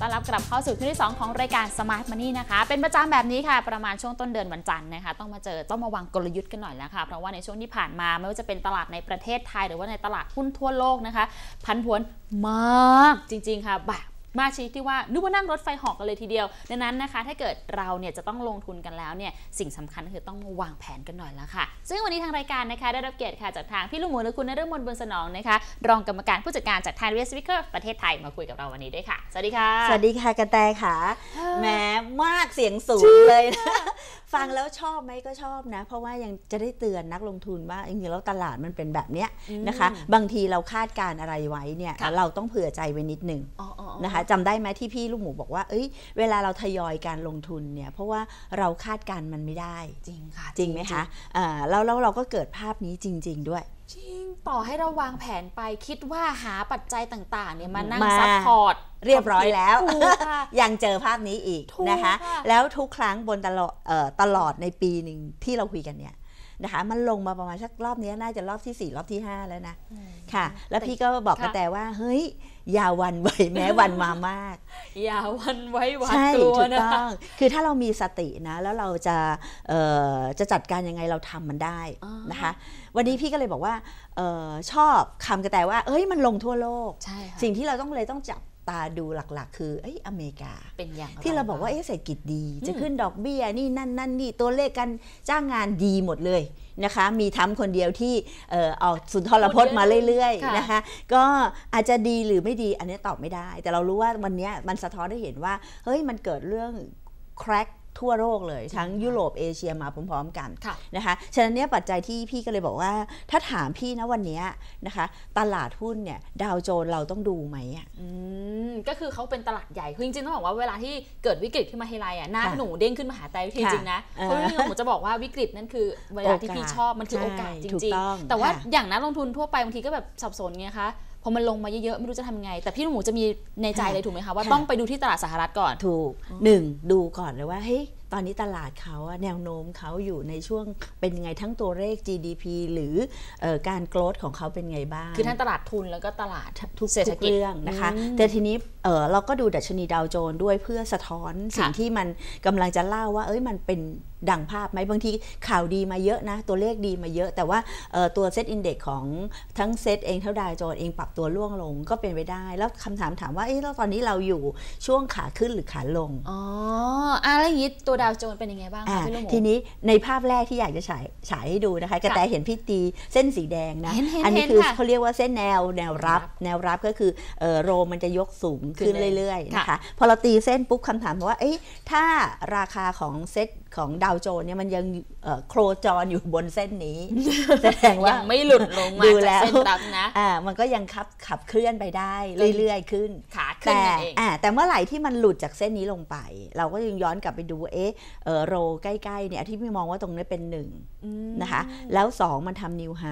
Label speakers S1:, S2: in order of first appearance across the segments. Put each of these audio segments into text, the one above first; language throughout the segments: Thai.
S1: ต้อนรับกลับเข้าสู่ช่วงที่ 2 ของรายการ Smart Money นะคะ เป็นประจำแบบนี้ค่ะประมาณช่วงต้นเดือนวันจันทร์นะคะต้องมาเจอต้องมาวางกลยุทธ์กันหน่อยแล้วค่ะเพราะว่าในช่วงที่ผ่านมาไม่ว่าจะเป็นตลาดในประเทศไทย หรือว่าในตลาดหุ้นทั่วโลกนะคะ พันผวนมากจริง ๆ ค่ะบมากชนิดที่ว่านึกว่านั่งรถไฟหอกกันเลยทีเดียวดังนั้นนะคะ ถ้าเกิดเราเนี่ยจะต้องลงทุนกันแล้วเนี่ย สิ่งสำคัญคือต้องวางแผนกันหน่อยแล้วค่ะ ซึ่งวันนี้ทางรายการนะคะ ได้รับเกียรติค่ะจากทางพี่ลุงหมูและคุณนฤมลบุญสนองนะคะ รองกรรมการผู้จัดการจากไทยเวสต์วิกเกอร์ประเทศไทยมาคุยกับเราวันนี้ด้วยค่ะ สวัสดีค่ะ สวัสดี
S2: ค่ะกระแตค่ะแหมมากเสียงสูงเลยนะฟังแล้วชอบไหมก็ชอบนะเพราะว่ายังจะได้เตือนนักลงทุนว่าจริงๆแล้วตลาดมันเป็นแบบเนี้ยนะคะ บางทีเราคาดการอะไรไว้เนี่ยเราต้องเผื่อใจไว้นิดนึงนะคะจำได้ไหมที่พี่ลูกหมูบอกว่าเอ้ยเวลาเราทยอยการลงทุนเนี่ยเพราะว่าเราคาดการมันไม่ได้จริงค่ะจริงไหมคะแล้วเราก็เกิดภาพนี้จริง ๆ ด้วย
S1: จริง ต่อให้เราวางแผนไปคิดว่าหาปัจจัยต่างๆเนี่ยมานั่งซัพพอร์ต เรียบร้อยแล้ว
S2: ยังเจอภาพนี้อีกนะคะ แล้วทุกครั้งบนตลอดตลอดในปีหนึ่งที่เราคุยกันเนี่ยนะคะ มันลงมาประมาณสักรอบนี้ น่าจะรอบที่ 4 รอบที่ 5 แล้วนะค่ะ แล้วพี่ก็บอกกระแตว่าเฮ้ยอย่าวันไหวแม้วันมามาก
S1: อย่าวันไว้หวาดตกลัวนะคะ
S2: คือถ้าเรามีสตินะ แล้วเราจะจะจัดการยังไงเราทำมันได้นะคะ วันนี้พี่ก็เลยบอกว่าออชอบคำกระแต่ว่า เอ้ยมันลงทั่วโลก สิ่งที่เราต้องเลยต้องจับตาดูหลักๆ คือเอ้ยอเมริกาเป็นอย่างที่เราบอกว่าเอ้เศรษฐกิจดีจะขึ้นดอกเบี้ยนี่ นั่นนั่นนี่ตัวเลขการจ้างงานดีหมดเลยนะคะมีทำคนเดียวที่ออกสุนทรพจน์มาเรื่อยๆนะคะก็อาจจะดีหรือไม่ดี อันนี้ตอบไม่ได้ แต่เรารู้ว่าวันนี้มันสะท้อนได้เห็นว่า เฮ้ยมันเกิดเรื่อง crack ทั่วโลกเลยทั้งยุโรปเอเชียมาพร้อมๆกันะนะคะ ฉะนั้นเนี่ยปัจจัยที่พี่ก็เลยบอกว่าถ้าถามพี่นะวันนี้นะคะ ตลาดหุ้นเนี่ยดาวโจนเราต้องดูไหมอ่ะ
S1: ก็คือเขาเป็นตลาดใหญ่คือจริงๆต้องบอกว่าเวลาที่เกิดวิกฤตขึ้นมาทีไรอ่ะน้าหนูเด้งขึ้นมาหาใจจริงๆนะเพราะเ่าหนูจะบอกว่าวิกฤตนั่นคือเวลาที่พี่ชอบมันคือโอกาสจริงๆแต่ว่าอย่างนักลงทุนทั่วไปบางทีก็แบบสับสนไงคะพอมันลงมาเยอะๆ ไม่รู้จะทำไง แต่พี่หมูจะมีในใจเลยถูกไหมคะ ว่าต้องไป
S2: ดูที่ตลาดสหรัฐก่อน ถูกหนึ่ง ดูก่อนเลยว่าเฮ้ยตอนนี้ตลาดเขาแนวโน้มเขาอยู่ในช่วงเป็นยังไงทั้งตัวเลข GDP หรือการโกรดของเขาเป็นไงบ้าง คือทั้ง
S1: ตลาดทุนแล้วก็ตลาดทุกเศรษฐกิจเรื่องนะคะ แต่ท
S2: ีนี้เเราก็ดูดัชนีดาวโจนด้วยเพื่อสะท้อนสิ่งที่มันกำลังจะเล่าว่าเอ้ยมันเป็นดังภาพไหมบางทีข่าวดีมาเยอะนะ ตัวเลขดีมาเยอะ แต่ว่าตัวเซตอินเด็กของทั้งเซตเองเท่าดาวโจนเองปรับตัวล่วงลงก็เป็นไปได้แล้วคำถามถามว่าเอ๊ะแล้วตอนนี้เราอยู่ช่วงขาขึ้นหรือขาลง อ๋อ
S1: อะแล้วยิ้ตัวดาวโจนเป็นยังไงบ้างคะพี่ลูกหมูทีนี้
S2: ในภาพแรกที่อยากจะฉายฉายให้ดูนะคะกระแตเห็นพี่ตีเส้นสีแดงนะอันนี้คือเขาเรียกว่าเส้นแนวแนวรับแนวรับก็คือโรมันจะยกสูงขึ้นเรื่อยๆนะคะพอเราตีเส้นปุ๊บคำถามว่าเอ๊ะถ้าราคาของเซตของดาวโจนเนี่ยมันยังโครจรอยู่บนเส้นนี้ แสดงว่า ยังไม่หลุดลงมาดูแเส้นับนะอ่ามันก็ยังขับขับเคลื่อนไปได้เรื่อยๆขึ้นค่ะขึ้นแต่อแต่เมื่อไหร่ที่มันหลุดจากเส้นนี้ลงไป เราก็ยังย้อนกลับไปดูเอ๊ะโรใกล้ๆเนี่ย ที่พี่มองว่าตรงนี้เป็นหนึ่งนะคะ แล้ว2มันทำนิวไฮ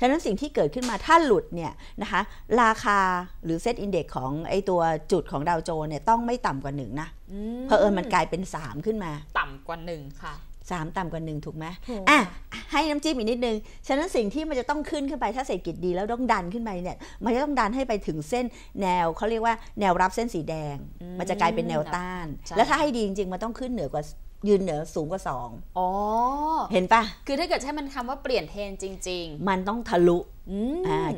S2: ฉะนั้นสิ่งที่เกิดขึ้นมาถ้าหลุดเนี่ยนะคะ ราคาหรือเซตอินเด็กของไอตัวจุดของดาวโจนเนี่ย ต้องไม่ต่ำกว่าหนึ่งนะเพอเอิญมันกลายเป็น3ขึ้นมา ต่ำกว่า1ค่ะสามต่ำกว่าหนึ่งถูกไหมอ่ะให้น้ำจิ้มอีกนิดนึงฉะนั้นสิ่งที่มันจะต้องขึ้น ขึ้นไป ถ้าเศรษฐกิจดีแล้วต้องดันขึ้นไปเนี่ย มันจะต้องดันให้ไปถึงเส้นแนวเขาเรียกว่าแนวรับเส้นสีแดง มันจะกลายเป็นแนวต้าน แล้วถ้าให้ดีจริงๆมันต้องขึ้นเหนือกว่ายืนเหนือสูงกว่าสองเห็นปะ
S1: คือถ้าเกิดใช้มันคำว่าเปลี่ยนเทนจริง ๆ มั
S2: นต้องทะลุ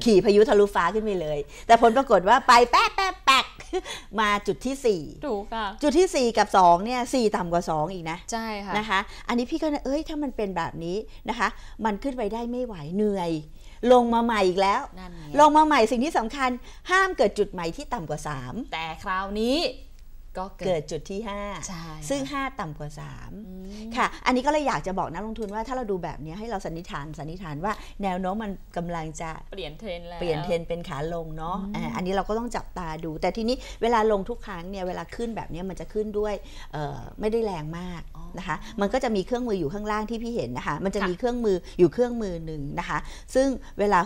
S2: ขี่พายุทะลุฟ้าขึ้นไปเลย แต่ผลปรากฏว่าไปแป๊ะแป๊ะแป๊ะมาจุดที่สี่ถูกค่ะ จุดที่สี่กับสองเนี่ยสี่ต่ำกว่าสองอีกนะ ใช่ค่ะ นะคะ อันนี้พี่ก็เอ้ยถ้ามันเป็นแบบนี้นะคะ มันขึ้นไปได้ไม่ไหว เหนื่อย ลงมาใหม่อีกแล้ว ลงมาใหม่สิ่งที่สำคัญ ห้ามเกิดจุดใหม่ที่ต่ำกว่า 3
S1: แต่คราวนี้ก็เกิดจ
S2: ุดที่ 5 ซึ่ง 5 ต่ำกว่า
S1: 3ค่ะ
S2: อันนี้ก็เลยอยากจะบอกนักลงทุนว่าถ้าเราดูแบบนี้ให้เราสันนิษฐาน สันนิษฐานว่าแนวโน้มมันกำลังจะ
S1: เปลี่ยนเทรนแล้ว เปลี่ยนเทรน
S2: เป็นขาลงเนาะอันนี้เราก็ต้องจับตาดู แต่ทีนี้เวลาลงทุกครั้งเนี่ยเวลาขึ้นแบบนี้มันจะขึ้นด้วยไม่ได้แรงมากนะคะ มันก็จะมีเครื่องมืออยู่ข้างล่างที่พี่เห็นนะคะ มันจะมีเครื่องมืออยู่เครื่องมือหนึ่งนะคะ ซึ่งเวลา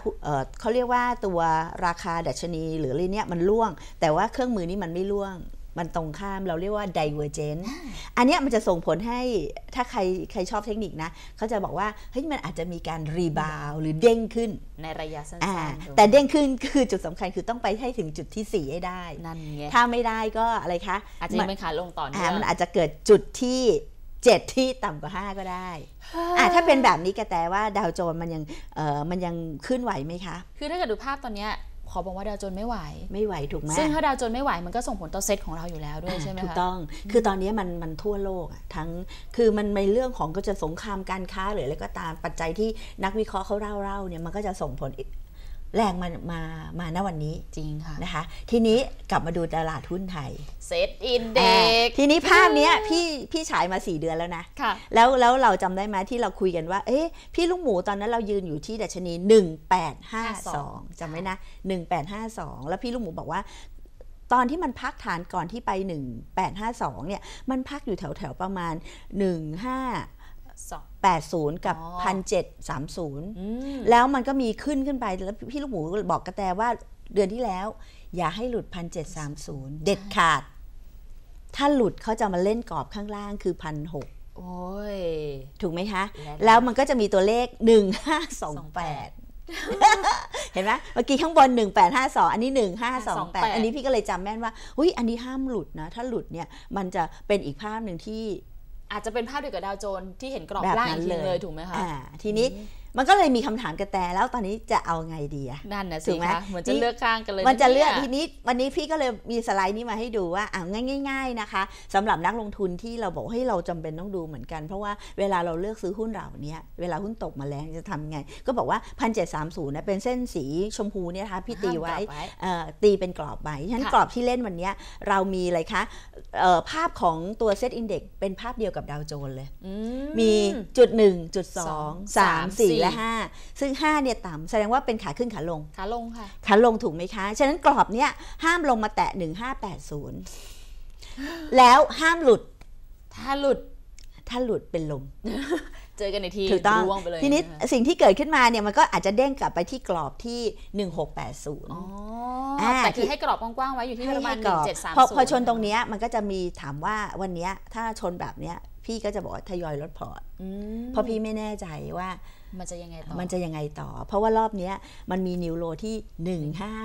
S2: เขาเรียกว่าตัวราคาดัชนีหรืออะไรเนี่ยมันล่วง แต่ว่าเครื่องมือนี้มันไม่ล่วงมันตรงข้ามเราเรียกว่า divergent อันนี้มันจะส่งผลให้ถ้าใครใครชอบเทคนิคนะเขาจะบอกว่าเฮ้ยมันอาจจะมีการรีบาวหรือเด้งขึ้นในระยะสั้นๆแต่เด้งขึ้นคือจุดสำคัญคือต้องไปให้ถึงจุดที่ 4 ให้ได้นั่นไงถ้าไม่ได้ก็อะไรคะ อาจจะเป็นขาลงต่อเนื่องมันอาจจะเกิดจุดที่เจ็ดที่ต่ำกว่าห้าก็ได้อ่าถ้าเป็นแบบนี้กระแตว่าดาวโจนมันยังเออมันยังขึ้นไหวไหมคะ
S1: คือถ้าเกิดดูภาพตอนเนี้ยขอบอกว่าดาวจนไม่ไหว
S2: ไม่ไหวถูกไหมซึ่งถ้าดาวจนไม่ไหวมันก็ส่งผลต่อเซตของเราอยู่แล้วด้วยใช่ไหมคะ ถูกต้อง คือตอนนี้มันมันทั่วโลกทั้ง คือมันในเรื่องของก็จะสงครามการค้าหรืออะไรก็ตามปัจจัยที่นักวิเคราะห์เขาเล่าาเนี่ยมันก็จะส่งผลแรงมามามาณวันนี้จริงค่ะนะคะ ทีนี้กลับมาดูตลาดหุ้นไทย
S1: เซตอินเด็กทีนี้ภาพเนี้ยพี
S2: ่พี่ฉายมา4เดือนแล้วนะค่ะ แล้วแล้วเราจำได้ไหมที่เราคุยกันว่าเอ๊ะพี่ลูกหมูตอนนั้นเรายืนอยู่ที่ดัชนี 1852จำไว้นะ 1852 แล้วพี่ลูกหมูบอกว่า ตอนที่มันพักฐานก่อนที่ไป 1852เนี่ยมันพักอยู่แถวๆประมาณ 15 80 กับ 1730แล้วมันก็มีขึ้นขึ้นไปแล้วพี่ลูกหมูบอกกระแตว่าเดือนที่แล้ว อย่าให้หลุด 1730 เด็ดขาด ถ้าหลุดเขาจะมาเล่นกรอบข้างล่างคือ 1,600ถูกไหมคะ แล้วมันก็จะมีตัวเลข 1528 เห็นไหมเมื่อกี้ข้างบน 1852 อันนี้ 1528 อันนี้พี่ก็เลยจำแม่นว่าอุ้ยอันนี้ห้ามหลุดนะ ถ้าหลุดเนี่ยมันจะเป็นอีกภาพหนึ่งที่
S1: อาจจะเป็นภาพเดียวกับดาวโจนที่เห็นกรอบแบบล่างอีกทีเลยถูกไหมคะทีนี้
S2: มันก็เลยมีคำถามกระแตแล้วตอนนี้จะเอาไงดีอะนั่นนะสิคะเหมือนจะเลือกข้างกันเลย มันจะเลือกทีนี้วันนี้พี่ก็เลยมีสไลด์นี้มาให้ดูว่าอ่าง่ายๆนะคะ สำหรับนักลงทุนที่เราบอกให้เราจำเป็นต้องดูเหมือนกันเพราะว่าเวลาเราเลือกซื้อหุ้นเหล่านี้เวลาหุ้นตกมาแรงจะทำไงก็บอกว่าพันเจ็ดสามศูนย์นเป็นเส้นสีชมพูเนี่ยนะคะพี่ตีไว้ตีเป็นกรอบไว้ฉะนั้นกรอบที่เล่นวันนี้เรามีอะไรคะภาพของตัวเซตอินเด็กซ์เป็นภาพเดียวกับดาวโจนส์เลยมีจุดหนึ่งจุดสองสามสี่้5ซึ่ง5เนี่ยต่ำแสดงว่าเป็นขาขึ้นขาลง ขาลงค่ะ ขาลงถูกไหมคะ ฉะนั้นกรอบเนี้ยห้ามลงมาแตะ1580 แล้วห้ามหลุด ถ้าหลุด ถ้าหลุดเป็นลม
S1: เจอกันในทีถูกต้อง่งไปเลย ทีนี้
S2: สิ่งที่เกิดขึ้นมาเนี่ยมันก็อาจจะเด้งกลับไปที่กรอบที่ 1680อ๋
S1: อแต่คือให้กรอบกว้างๆไว้อยู่ที่ประมาณ1730พอพอชนตรงเนี้ย
S2: มันก็จะมีถามว่าวันเนี้ยถ้าชนแบบเนี้ย พี่ก็จะบอกว่าทยอยลดพอร์ตเพราะพี่ไม่แน่ใจว่ามันจะยังไงต่อ มันจะยังไงต่อ เพราะว่ารอบนี้มันมีนิวโรที่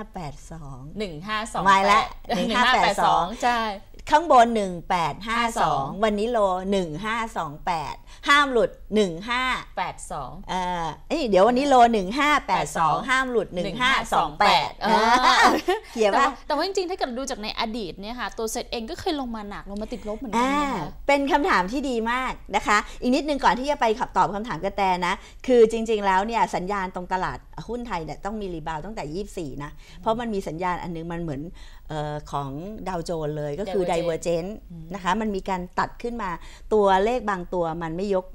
S2: 1582
S1: 152มาแล้ว1582
S2: ใช่ข้างบน 1852 วันนี้โล 1528 ห้ามหลุด
S1: 1582
S2: เออเดี๋ยววันนี้โล 1582 ห้ามหลุด 1528เขียนว่า
S1: แต่ว่าจริงๆถ้าเกิดดูจากในอดีตเนี่ยค่ะตัวเซตเองก็เคยลงมาหนักลงมาติดลบเหมือนกันนะ
S2: เป็นคำถามที่ดีมากนะคะ อีกนิดนึงก่อนที่จะไปขับตอบคำถามกระแตนะ คือจริงๆแล้วเนี่ยสัญญาณตรงตลาดหุ้นไทยเนี่ยต้องมีรีบาวตั้งแต่ 24นะเพราะมันมีสัญญาณอันนึงมันเหมือนของดาวโจนเลยก็คือ divergent นะคะมันมีการตัดขึ้นมาตัวเลขบางตัวมันไม่ยก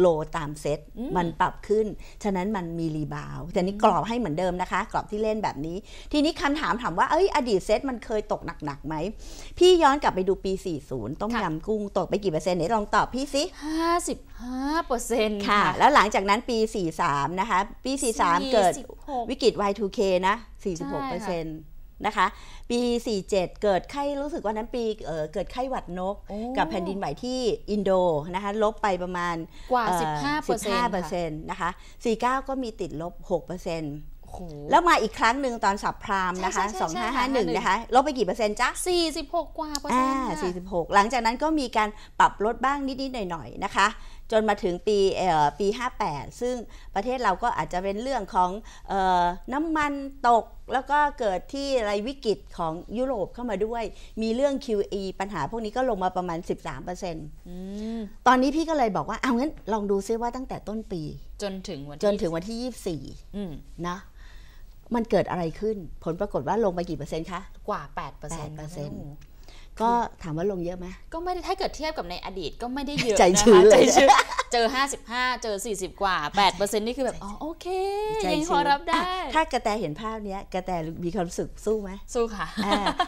S2: โลตามเซตมันปรับขึ้น ฉะนั้นมันมีรีบาวแต่นี้กรอบให้เหมือนเดิมนะคะ กรอบที่เล่นแบบนี้ทีนี้คำถามถามว่าเอ้ยอดีตเซตมันเคยตกหนักๆไหม พี่ย้อนกลับไปดูปี 40 ต้มยำกุ้งตกไปกี่เปอร์เซ็นต์ี่ยลองตอบพี่สิ55เปอร์เซ็นต์ค่ะแล้วหลังจากนั้นปี 43นะคะปี 43 เกิดวิกฤต Y2K นะ 46เปอร์เซ็นต์นะคะปี 47เกิดไข้รู้สึกว่านั้นปีเเกิดไข้หวัดนกกับแผ่นดินไหวที่อินโดนะคะลบไปประมาณกว่า 15เปอร์เซ็นต์นะคะ49 ก็มีติดลบ6เปอร์เซ็นต์แล้วมาอีกครั้งหนึ่งตอนสับพรามนะคะ2551นะคะลบไปกี่เปอร์เซ็นต์จ๊ะ46 กว่าเปอร์เซ็นต์46 หลังจากนั้นก็มีการปรับลดบ้างนิดๆหน่อยๆนะคะจนมาถึงปีปี 58 ซึ่งประเทศเราก็อาจจะเป็นเรื่องของออน้ำมันตกแล้วก็เกิดที่อะไรวิกฤตของยุโรปเข้ามาด้วย มีเรื่อง QE ปัญหาพวกนี้ก็ลงมาประมาณ 13%อตอนนี้พี่ก็เลยบอกว่าเอางั้นลองดูซิว่าตั้งแต่ต้นปี
S1: จนถึงวันจนถึงว
S2: ันที่ 24นะ มันเกิดอะไรขึ้น ผลปรากฏว่าลงไปกี่เปอร์เซ็นต์คะ กว่า8%ดเปอร์เซ็นต์ก็ถามว่าลงเยอะไหม
S1: ก็ไม่ได้ถ้าเกิดเทียบกับในอดีตก็ไม่ได้เยอะนะะคใจชื้นเลยเจอ 55 เจอ 40 กว่า 8%นี่คือแบบอ๋อโอเคยังพอรับได้ ถ้า
S2: กระแตเห็นภาพนี้กระแตมีความรู้สึกสู้ไหม สู้ค่ะ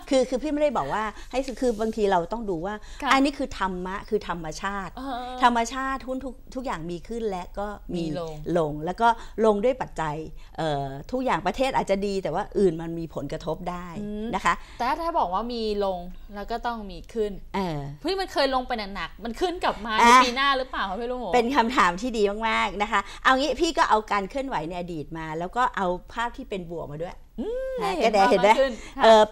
S2: คือคือพี่ไม่ได้บอกว่าให้คือบางทีเราต้องดูว่า อันนี้คือธรรมะคือธรรมชาติ ธรรมชาติทุนทุกทุกอย่างมีขึ้นและก็มีลงลงแล้วก็ลงด้วยปัจจัยทุกอย่างประเทศอาจจะดี แต่ว่าอื่นมันมีผลกระทบได้นะค
S1: ะแต่ถ้าบอกว่ามีลงแล้วก็ก็ต้องมีขึ้นเออเฮ่มันเคยลงไปหนักๆมัน
S2: ขึ้นกลับมาในปีหน้า
S1: หรือเปล่าคะพี่ลูกหมูเป็นคำถาม
S2: ที่ดีมากๆนะคะ เอางี้พี่ก็เอาการเคลื่อนไหวในอดีตมา แล้วก็เอาภาพที่เป็นบวกมาด้วยก็ได้เห็นไหม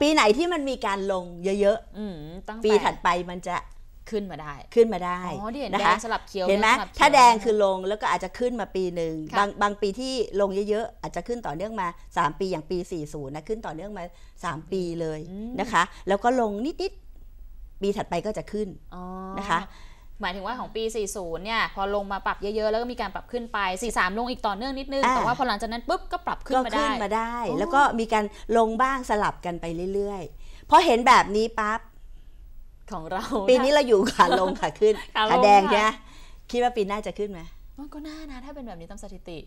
S2: ปีไหนที่มันมีการลงเยอะๆปีถัดไปมันจะขึ้นมาได้ ขึ้นมาได้นแดงสลับเขียวเห็นไหมถ้าแดงคือลงแล้วก็อาจจะขึ้นมาปีหนึ่ง บางบางปีที่ลงเยอะๆอาจจะขึ้นต่อเนื่องมา 3 ปีอย่างปี40นะขึ้นต่อเนื่องมา3 ปีเลยนะคะ แล้วก็ลงนิดปีถัดไปก็จะขึ้น
S1: นะคะ หมายถึงว่าของปี40เนี่ย พอลงมาปรับเยอะๆแล้วก็มีการปรับขึ้นไป43 ลงอีกต่อเนื่องนิดนึงแต่ว่าพ
S2: อหลังจากนั้นปุ๊บก็ปรับขึ้นมาได้ขึ้นมาได้ แล้วก็มีการลงบ้างสลับกันไปเรื่อยๆพอเห็นแบบนี้ปั๊บ
S1: ของเราปีนี้เราอยู่ขาลงขาข
S2: ึ้นขาแดงใช่ไหมคิดว่าปีหน้าจะขึ้นไหม
S1: ก็น่านะถ้าเป็นแบบนี้ตามสถิติ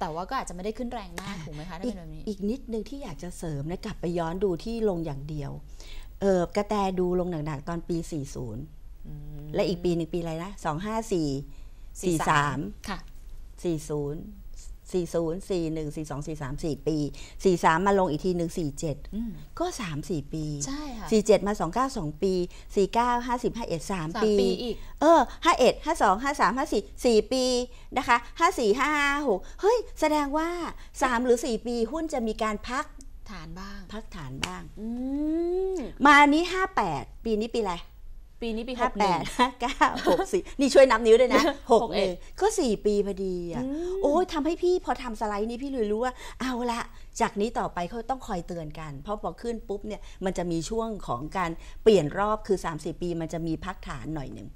S1: แต่ว่าก็อาจจะไม่ได้ขึ้นแรงมากถูกไหมคะถ้าเป็นแบบ
S2: นี้อีกนิดนึงที่อยากจะเสริมนะกลับไปย้อนดูที่ลงอย่างเดียวเออกระแตดูลงหนักๆตอนปี 40และอีกปีหนึ่งปีอะไรนะ2 5 4 4 3ค่ะ40 40 41 42 43 4ปี43มาลงอีกทีหนึ่ง47ก็ 3 4ปีใช่ค่ะ47มา29 2ปี49 50 51 3ปีเออ51 52 53 54 4ปีนะคะ54 55 6เฮ้ยแสดงว่า 3 หรือ 4 ปีหุ้นจะมีการพักฐานบ้างพักฐานบ้างอมาอันนี้ห้าแปดปีนี้ปีอะไร ปีนี้ปีห้าแปดห้าเก้าหกสี่นี่ช่วยนับนิ้วด้วยนะหกเองก็สี่ปีพอดี อ่ะ โอ้ยทำให้พี่พอทำสไลด์นี้พี่เลยรู้ว่า เอาละจากนี้ต่อไปเขาต้องคอยเตือนกัน เพราะพอขึ้นปุ๊บเนี่ย มันจะมีช่วงของการเปลี่ยนรอบคือ3 0ปี มันจะมีพักฐานหน่อยหนึ่ง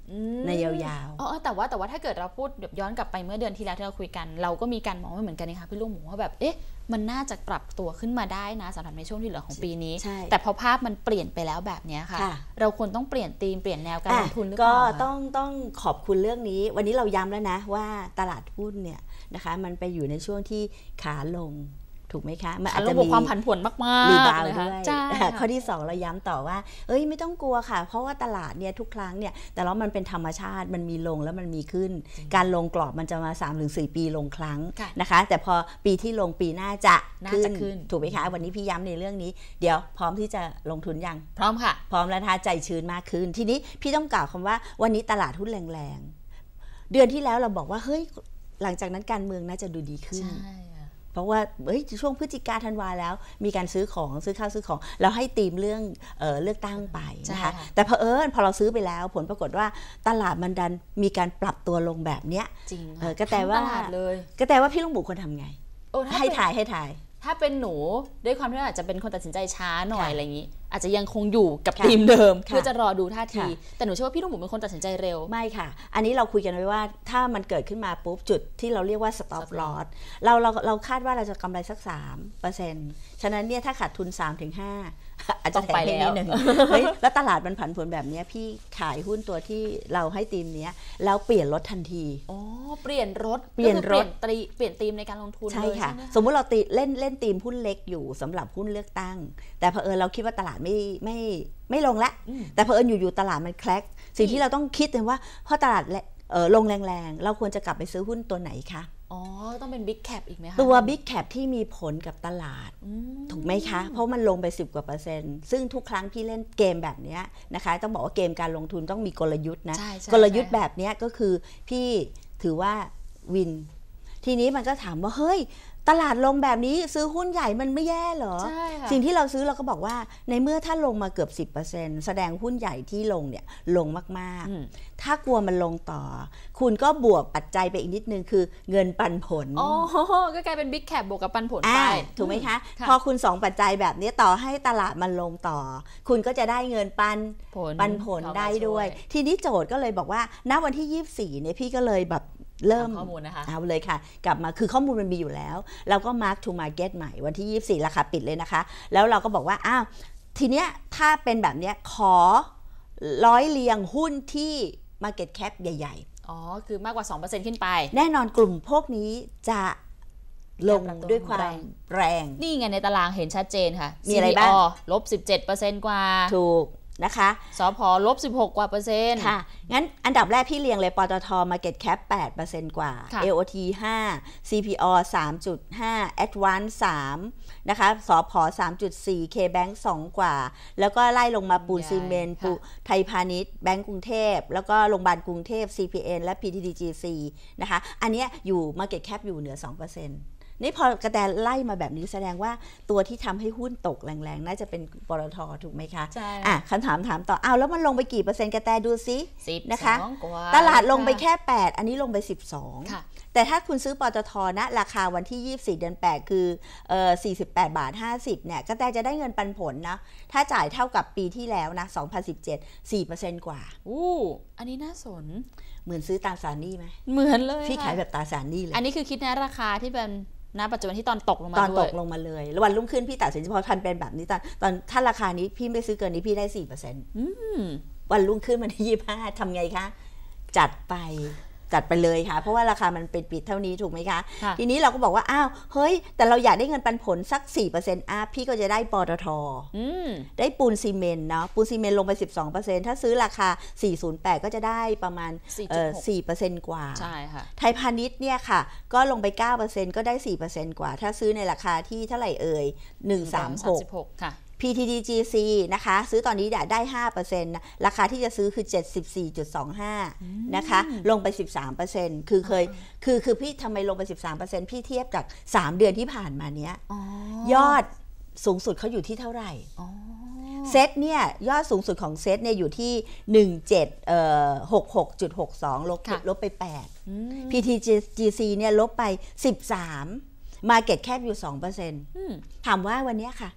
S1: ในยาวๆอ๋อ แต่ว่าแต่ว่าถ้าเกิดเราพูดย้อนกลับไปเมื่อเดือนที่แล้ว ที่เราคุยกัน เราก็มีการมองไม่เหมือนกันนะคะพี่ลูกหมูว่าแบบ เอ๊ะ มันน่าจะปรับตัวขึ้นมาได้นะสำหรับในช่วงที่เหลือของปีนี้
S2: แต่พอภาพมันเปลี่ยนไปแล้วแบบนี้ค่ะ เราควรต้องเปลี่ยนธีมเปลี่ยนแนวการลงทุนหรือเปล่าก็ต้องต้องขอบคุณเรื่องนี้ วันนี้เราย้ำแล้วนะว่าตลาดหุ้นเนี่ยนะคะ มันไปอยู่ในช่วงที่ขาลงถูกไหมคะมันอาจจะมีความผันผวนมากๆมีดาวด้วยข้อที่ 2 เราย้ำต่อว่า เอ้ยไม่ต้องกลัวค่ะ เพราะว่าตลาดเนี่ยทุกครั้งเนี่ยแต่แล้วมันเป็นธรรมชาติมันมีลงแล้วมันมีขึ้น การลงกรอบมันจะมา3าถึงสปีลงครั้งนะคะ แต่พอปีที่ลงปีหน้าจะขึ้นถูกไหมคะ วันนี้พี่ย้ำในเรื่องนี้เดี๋ยว พร้อมที่จะลงทุนยังพร้อมค่ะพร้อมแล้วท่าใจชื้นมากขึ้นทีนี้พี่ต้องกล่าวคำว่าวันนี้ตลาดหุ้นแรงๆเดือนที่แล้วเราบอกว่าเฮ้ยหลังจากนั้นการเมืองน่าจะดูดีขึ้นเพราะว่าเฮ้ยช่วงพฤศจิกาธันวาแล้ว มีการซื้อของซื้อข้าวซื้อของ เราให้ตีมเรื่องเออเลือกตั้งไปนะคะแต่เพอิญพอเราซื้อไปแล้วผลปรากฏว่าตลาดมันดัน มีการปรับตัวลงแบบเนี้ยจริงก็แต่ว่าก็แต่ว่าพี่ลุงบุคคลทำไง
S1: ให้ถ่ายให้ถ่ายถ้าเป็นหนูด้วยความที่อาจจะเป็นคนตัดสินใจช้าหน่อยอะไรอย่
S2: างนี้ อาจจะยังคงอยู่กับทีมเดิมเพื่อจะรอดูท่าที แต่หนูเชื่อว่าพี่ลูกหมูเป็นคนตัดสินใจเร็วไม่ค่ะ อันนี้เราคุยกันไว้ว่าถ้ามันเกิดขึ้นมาปุ๊บ จุดที่เราเรียกว่า stop loss เราเราเราคาดว่าเราจะกำไรสัก 3%ฉะนั้นเนี่ยถ้าขาดทุน 3-5อาจจะแถมนิดนึงเฮ้ยแล้วตลาดมันผันผวนแบบนี้พี่ขายหุ้นตัวที่เราให้ตีมนี้แล้วเปลี่ยนรถทันทีอ๋อ
S1: เปลี่ยนรถเปลี่ยนรถเปลี่ยนตีมในการล
S2: งทุนใช่ค่ะ สมมุติเราตีเล่นเล่นตีมหุ้นเล็กอยู่สำหรับหุ้นเลือกตั้ง แต่เผอิญเราคิดว่าตลาดไม่ไม่ไม่ลงละแต่เผอิญอยู่ๆตลาดมันแคลกสิ่งที่เราต้องคิดเลยว่าพอตลาดลงแรงๆเราควรจะกลับไปซื้อหุ้นตัวไหนคะ
S1: อ๋อ ต้องเป็นิ๊กแคปอีกไหมคะตัวิ๊ก
S2: แคปที่มีผลกับตลาดถูกไหมคะ เพราะมันลงไป 10 กว่าเปอร์เซ็นต์ซึ่งทุกครั้งพี่เล่นเกมแบบนี้นะคะ ต้องบอกว่าเกมการลงทุนต้องมีกลยุทธ์นะ กลยุทธ์แบบนี้ก็คือ พี่ถือว่าวินทีนี้มันก็ถามว่า เฮ้ยตลาดลงแบบนี้ซื้อหุ้นใหญ่มันไม่แย่เหรอใช่ค่ะสิ่งที่เราซื้อเราก็บอกว่า ในเมื่อถ้าลงมาเกือบ 10%แสดงหุ้นใหญ่ที่ลงเนี่ยลงมากๆ ถ้ากลัวมันลงต่อ คุณก็บวกปัจจัยไปอีกนิดนึงคือเงินปันผลอ๋อ
S1: ก็กลายเป็นบิ๊กแคปบวกกับปันผลไป่ถูกไหมคะค่ะพอค
S2: ุณ2ปัจจัยแบบนี้ต่อให้ตลาดมันลงต่อ คุณก็จะได้เงินปันผลปันผลได้ด้วย ทีนี้โจทย์ก็เลยบอกว่าณวันที่ 24เนี่ยพี่ก็เลยแบบเริ่มข้อมูลนะคะเอาเลยค่ะ กลับมาคือข้อมูลมันมีอยู่แล้ว เราก็ mark to market ใหม่วันที่ 24ราคาปิดเลยนะคะ แล้วเราก็บอกว่า อ้าว ทีเนี้ยถ้าเป็นแบบเนี้ยขอร้อยเรียงหุ้นที่ market cap ใหญ่ๆ
S1: อ๋อ คือมากกว่า 2%ขึ้นไป แน่นอนกลุ่มพวกนี้จะลงด้วยความแรงนี่ไงในตารางเห็นชัดเจนค่ะมีอะไรบ้างลบ
S2: 17%กว่าถูกนะคะสพลบ16กว่าเปอร์เซ็นต์ ค่ะ งั้นอันดับแรกพี่เรียงเลย ปตทมาเก็ตแคป8เปอร์เซ็นต์กว่า AOT 5 CPO 3.5 Advance 3นะคะสพ3.4 KBank 2 กว่า แล้วก็ไล่ลงมาปูนซีเมนต์ปูไทยพาณิชย์ แบงก์กรุงเทพ แล้วก็โรงพยาบาลกรุงเทพ CPN และ PTTGC นะคะ อันนี้อยู่มาเก็ตแคปอยู่เหนือ2%เปอร์เซ็นต์นี่พอกระแตไล่มาแบบนี้แสดงว่าตัวที่ทำให้หุ้นตกแรงๆ น่าจะเป็นปตทถูกไหมคะใช่อ่ะคำถามถามต่อเอา แล้วมันลงไปกี่เปอร์เซ็นต์กระแตดูซิสิบนะคะตลาดลงไปแค่ 8 อันนี้ลงไป 12 แต่ถ้าคุณซื้อปตทนะราคาวันที่ 24 เดือน8 คือ่48บาท50เนี่ยกระแตจะได้เงินปันผลนะถ้าจ่ายเท่ากับปีที่แล้วนะ 2017 4%กว่าอู้อันนี้น่าสนเหมือนซื้อตาสารนี่ไหมเหมือนเลยพี่ขายแบบตาสารนี่เลยอัน
S1: นี้คือคิดนะราคาที่เป็น
S2: ณปัจจุบันที่ตอนตกลงมาตอนตกลงมาเลยแล้ววันรุ่งขึ้นพี่ตัดสินใจพอพันเป็นแบบนี้ตอนตอนถ้าราคานี้พี่ไม่ซื้อเกินนี้พี่ได้สี่เปอร์เซ็นต์วันรุ่งขึ้นมันที่ยี่ห้าทำไงคะ จัดไปจัดไปเลยค่ะ เพราะว่าราคามันเป็นปิดเท่านี้ถูกไหมคะ ทีนี้เราก็บอกว่าอ้าวเฮ้ยแต่เราอยากได้เงินปันผลสัก 4%อ่ะพี่ก็จะได้ปตทได้ปูนซีเมนต์เนาะปูนซีเมนต์ ลงไป 12%ถ้าซื้อราคา 408 ก็จะได้ประมาณ 4%กว่าใช่ค่ะไทยพาณิชย์เนี่ยค่ะ ก็ลงไป 9%ก็ได้ 4%กว่าถ้าซื้อในราคาที่เท่าไหร่เอ่ย136ค่ะ p t t g c นะคะ ซื้อตอนนี้ได้5%ราคาที่จะซื้อคือ 74.25นะคะ ลงไป 13%คือเคย คือคือพี่ทำไมลงไป 13%พี่เทียบจาก3เดือนที่ผ่านมาเนี้ยยอดสูงสุดเขาอยู่ที่เท่าไหร่เซตเนี่ยยอดสูงสุดของเซตเนี่ยอยู่ที่ 1766.62 ลบลบไป8 PTGC เนี่ยลบไป 13 Market แคบอยู่2%ถามว่าวันนี้ค่ะ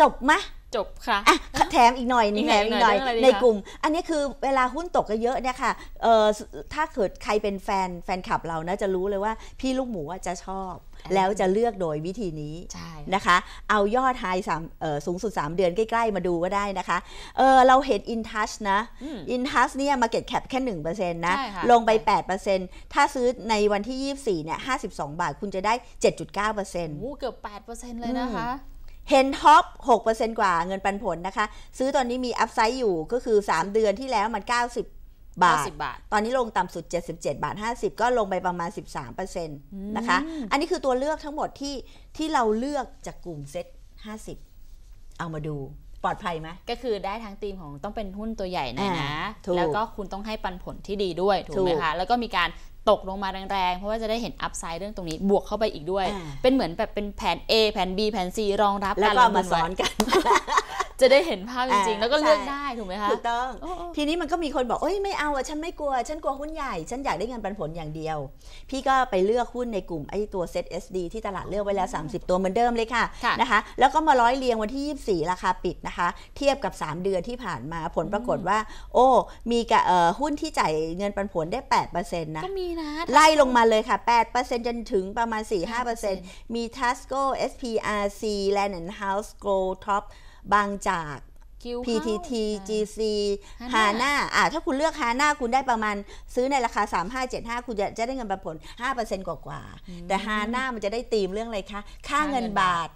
S2: จบไหมจบค่ะอ่ะแถมอีกหน่อยนึงแถมอีกหน่อยในกลุ่ม อันนี้คือเวลาหุ้นตกก็เยอะเนี่ยค่ะเอ่อถ้าเกิดใครเป็นแฟนแฟนคลับเรานะจะรู้เลยว่าพี่ลูกหมูจะชอบแล้วจะเลือกโดยวิธีนี้นะคะ เอายอดไฮสามสูงสุด 3 เดือนใกล้ๆมาดูก็ได้นะคะ เออเราเห็น InTouch นะ InTouch เนี่ย Market Cap แค่1%นะลงไป 8%ถ้าซื้อในวันที่ 24เนี่ย52 บาทคุณจะได้ 7.9%
S1: เกือบ8%เลยนะคะ
S2: เฮนท็อป6%กว่าเงินปันผลนะคะ ซื้อตอนนี้มีอัพไซด์อยู่ก็คือ 3 เดือนที่แล้วมัน 90บาทบาทตอนนี้ลงต่ำสุด 77บาท50 ก็ลงไปประมาณ 13%นะคะ อันนี้คือตัวเลือกทั้งหมดที่ที่เราเลือกจากกลุ่มเซ็ต50เอามาดู
S1: ปลอดภัยไหมก็คือได้ทั้งธีมของต้องเป็นหุ้นตัวใหญ่นะนะ แล้วก็คุณต้องให้ปันผลที่ดีด้วย ถูกไหมคะ แล้วก็มีการตกลงมาแรงๆ เพราะว่าจะได้เห็นอัพไซด์เรื่องตรงนี้บวกเข้าไปอีกด้วย เป็นเหมือนแบบเป็นแผน A แผน B แผน C รองรับแล้วก็มาสอน
S2: กันจะได้เห็นภาพจริง ๆ แล้วก็เลือกได
S1: ้ ถูกไหมคะถูกต
S2: ้อง ทีนี้มันก็มีคนบอกเอ้ยไม่เอาอะฉันไม่กลัว ฉันกลัวหุ้นใหญ่ ฉันอยากได้เงินปันผลอย่างเดียว พี่ก็ไปเลือกหุ้นในกลุ่ม ไอ้ตัวเซ็ตเอสดีที่ตลาดเลือกไว้แล้ว30 ตัวเหมือนเดิมเลยค่ะนะคะแล้วก็มาร้อยเรียงวันที่ 24 ราคาปิดนะคะ เทียบกับ 3 เดือนที่ผ่านมาผลปรากฏว่าโอ้มีกับหุ้นที่จ่ายเงินปันผลได้8%นะก็
S1: มีนะไล่ลงมา
S2: เลยค่ะ 8%จนถึงประมาณ4-5%มี Tasco SPRC Land ์ n d House Gold Top บางจาก PTT GC ฮาน่าอ่าถ้าคุณเลือกฮาน่าคุณได้ประมาณซื้อในราคา 3575 คุณจะจะได้เงินปันผล 5%กว่ากว่า แต่ฮาน่ามันจะได้ตีมเรื่องอะไรคะ ค่าเงินบาท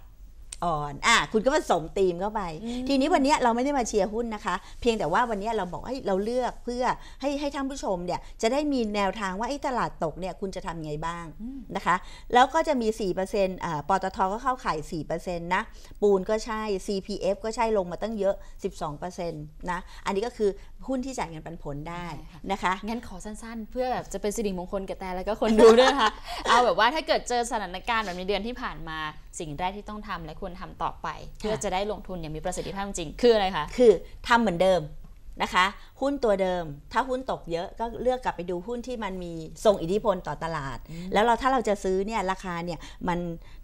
S2: อ่อนอ่ะคุณก็ผสมตีมเข้าไป ทีนี้วันนี้เราไม่ได้มาเชียร์หุ้นนะคะ เพียงแต่ว่าวันนี้เราบอกให้เราเลือกเพื่อให้ให้ท่านผู้ชมเนี่ยจะได้มีแนวทางว่าไอ้ตลาดตกเนี่ยคุณจะทำไงบ้างนะคะ แล้วก็จะมี4%อ่าปตทก็เข้าขาย 4%นะ ปูนก็ใช่ CPF ก็ใช่ลงมาตั้งเยอะ 12%นะ อันนี้ก็คือหุ้นที่จ่ายเงินปันผลได้นะคะงั้นขอสั้นๆ เพื่อแบบจะเป็นสิริมงคลแก่แต่แล้วก็คนดูด้วยนะค
S1: ะเอาแบบว่าถ้าเก
S2: ิดเจอสถาน
S1: การณ์แบบในเดือนที่ผ่านมาสิ่งแรกที่ต้องทำและควรทำต่อไป เพื่อจะได้ลงทุนอย่างมีประสิทธิภาพ
S2: จริง คืออะไรคะคือ ทำเหมือนเดิมนะคะหุ้นตัวเดิมถ้าหุ้นตกเยอะก็เลือกกลับไปดูหุ้นที่มันมีส่งอิทธิพลต่อตลาด แล้วเราถ้าเราจะซื้อเนี่ยราคาเนี่ยมัน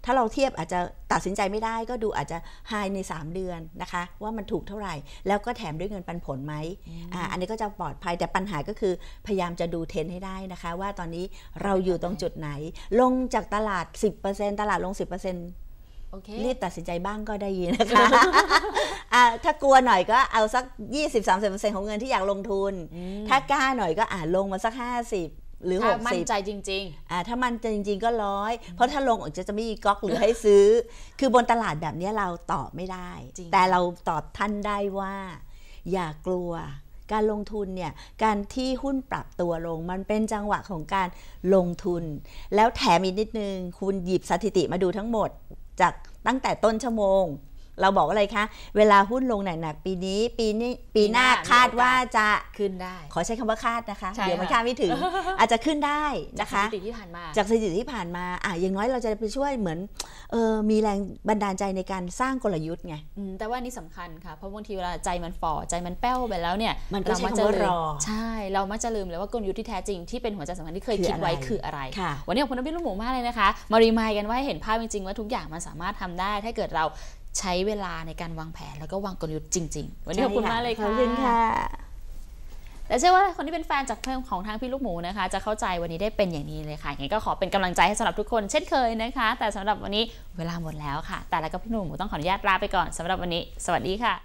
S2: ถ้าเราเทียบอาจจะตัดสินใจไม่ได้ ก็ดูอาจจะไฮใน 3 เดือนนะคะว่ามันถูกเท่าไหร่ แล้วก็แถมด้วยเงินปันผลไหมอ่าอันนี้ก็จะปลอดภัยแต่ปัญหาก็คือพยายามจะดูเทนให้ได้นะคะ ว่าตอนนี้เราอยู่ตรงจุดไหน ลงจากตลาด 10%ตลาดลง 10%รีบตัดสินใจบ้างก็ได้ยินนะคะถ้ากลัวหน่อยก็เอาสัก20-30%ของเงินที่อยากลงทุน ถ้ากล้าหน่อยก็อ่าลงมาสัก50หรือหกสิบถ้ามั่นใจจริงๆอ่าถ้ามันใจจริง ๆก็ร้อย เพราะถ้าลงอาจจะจะไม่มีก๊อกหรือให้ซื้อ คือบนตลาดแบบนี้เราตอบไม่ได้ แต่เราตอบท่านได้ว่า อย่ากลัว การลงทุนเนี่ย การที่หุ้นปรับตัวลง มันเป็นจังหวะของการลงทุน แล้วแถมอีกนิดนึงคุณหยิบสถิติมาดูทั้งหมดจากตั้งแต่ต้นชั่วโมงเราบอกว่าอะไรคะ เวลาหุ้นลงหนักๆปีนี้ปีนี้ปีหน้าคาดว่าจะขึ้นได้ ขอใช้คำว่าคาดนะคะเดี๋ยวมันคาดไม่ถึง อาจจะขึ้นได้นะคะจากสถิติที่ผ่านมาจากสถิติที่ผ่านมา อ่ะอย่างน้อยเราจะไปช่วยเหมือนเออมีแรงบันดาลใจในการสร้างกลยุทธ์ไง
S1: แต่ว่านี่สำคัญค่ะ เพราะบางทีเวลาใจมันฝ่อ ใจมันแป้วไปแล้วเนี่ยเราก็่จะรอ ใช่ เรามักจะลืมเลยว่ากลยุทธ์ที่แท้จริง ที่เป็นหัวใจสำคัญที่เคยคิดไว้คืออะไรวันนี้ขอบคุณน้องพี่ลูกหมูมากเลยนะคะมารีมายกันว่าเห็นภาพจริงๆว่าทุกอย่างมันสามารถทำได้ถ้าเกิดเราใช้เวลาในการวางแผนแล้วก็วางกลยุทธ์จริงๆ วันนี้ขอบคุณมากเลยค่ะขอบคุณค่ะและเชื่อว่าคนที่เป็นแฟนจากเพลงของทางพี่ลูกหมูนะคะ จะเข้าใจวันนี้ได้เป็นอย่างนี้เลยค่ะอย่างนี้ก็ขอเป็นกำลังใจให้สำหรับทุกคน เช่นเคยนะคะ แต่สำหรับวันนี้เวลาหมดแล้วค่ะแต่แล้วก็พี่ลูกหมูต้องขออนุญาตลาไปก่อน สำหรับวันนี้ สวัสดีค่ะ